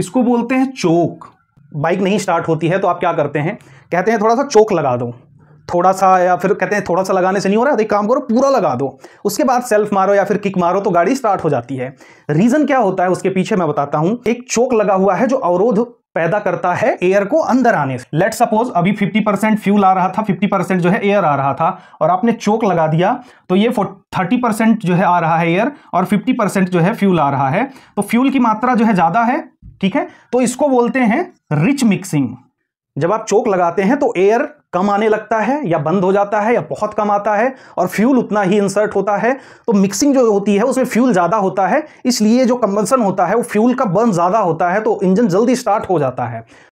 इसको बोलते हैं चोक बाइक नहीं स्टार्ट होती है तो आप क्या करते हैं कहते हैं थोड़ा सा चोक लगा दो थोड़ा सा या फिर कहते हैं थोड़ा सा लगाने से नहीं हो रहा है एक काम करो पूरा लगा दो उसके बाद सेल्फ मारो या फिर किक मारो तो गाड़ी स्टार्ट हो जाती है रीज़न क्या होता है उसके पीछे मैं बताता हूं एक चोक लगा हुआ है जो अवरोध पैदा करता है एयर को अंदर आने से लेट सपोज अभी 50 परसेंट फ्यूल आ रहा था 50 परसेंट जो है एयर आ रहा था और आपने चोक लगा दिया तो ये 30 परसेंट जो है आ रहा है एयर और 50 परसेंट जो है फ्यूल आ रहा है तो फ्यूल की मात्रा जो है ज़्यादा है ठीक है तो इसको बोलते हैं रिच मिक्सिंग जब आप चोक लगाते हैं तो एयर कम आने लगता है या बंद हो जाता है या बहुत कम आता है और फ्यूल उतना ही इंसर्ट होता है तो मिक्सिंग जो होती है उसमें फ्यूल ज़्यादा होता है इसलिए जो कंबंसन होता है वो फ्यूल का बर्न ज़्यादा होता है तो इंजन जल्दी स्टार्ट हो जाता है